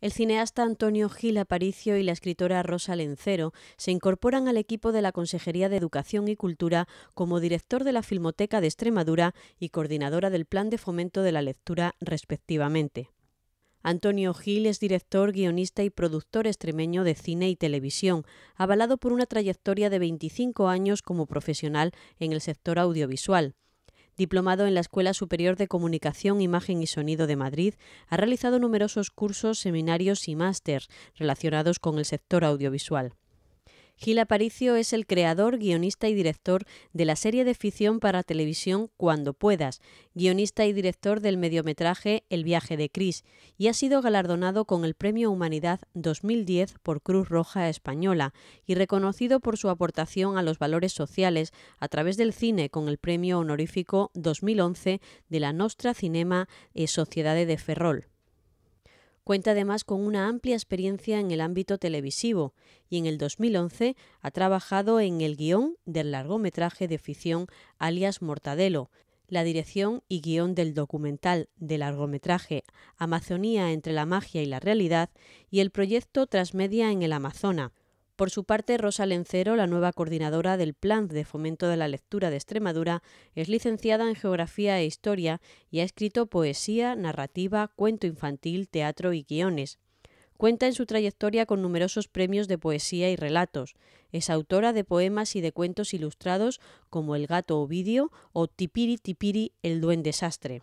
El cineasta Antonio Gil Aparicio y la escritora Rosa Lencero se incorporan al equipo de la Consejería de Educación y Cultura como director de la Filmoteca de Extremadura y coordinadora del Plan de Fomento de la Lectura, respectivamente. Antonio Gil es director, guionista y productor extremeño de cine y televisión, avalado por una trayectoria de 25 años como profesional en el sector audiovisual. Diplomado en la Escuela Superior de Comunicación, Imagen y Sonido de Madrid, ha realizado numerosos cursos, seminarios y máster relacionados con el sector audiovisual. Gil Aparicio es el creador, guionista y director de la serie de ficción para televisión Cuando puedas, guionista y director del mediometraje El viaje de Cris, y ha sido galardonado con el Premio Humanidad 2010 por Cruz Roja Española y reconocido por su aportación a los valores sociales a través del cine con el Premio Honorífico 2011 de la Nostra Cinema e de Ferrol. Cuenta además con una amplia experiencia en el ámbito televisivo y en el 2011 ha trabajado en el guión del largometraje de ficción alias Mortadelo, la dirección y guión del documental de largometraje Amazonía entre la magia y la realidad y el proyecto Transmedia en el Amazonas. Por su parte, Rosa Lencero, la nueva coordinadora del Plan de Fomento de la Lectura de Extremadura, es licenciada en Geografía e Historia y ha escrito poesía, narrativa, cuento infantil, teatro y guiones. Cuenta en su trayectoria con numerosos premios de poesía y relatos. Es autora de poemas y de cuentos ilustrados como El gato Ovidio o Tipiri Tipiri, el duende sastre.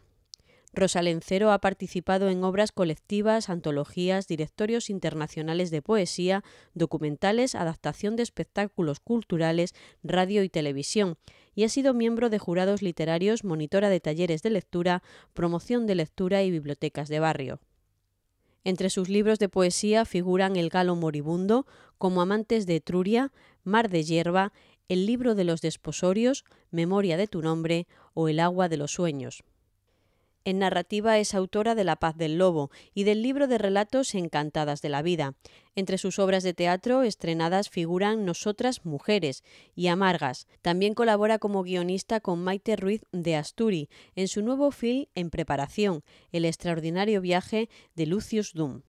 Rosalencero ha participado en obras colectivas, antologías, directorios internacionales de poesía, documentales, adaptación de espectáculos culturales, radio y televisión, y ha sido miembro de jurados literarios, monitora de talleres de lectura, promoción de lectura y bibliotecas de barrio. Entre sus libros de poesía figuran El galo moribundo, Como amantes de Etruria, Mar de hierba, El libro de los desposorios, Memoria de tu nombre o El agua de los sueños. En narrativa es autora de La Paz del Lobo y del libro de relatos Encantadas de la Vida. Entre sus obras de teatro estrenadas figuran Nosotras Mujeres y Amargas. También colabora como guionista con Maite Ruiz de Asturi en su nuevo film en preparación, El extraordinario viaje de Lucius Doom.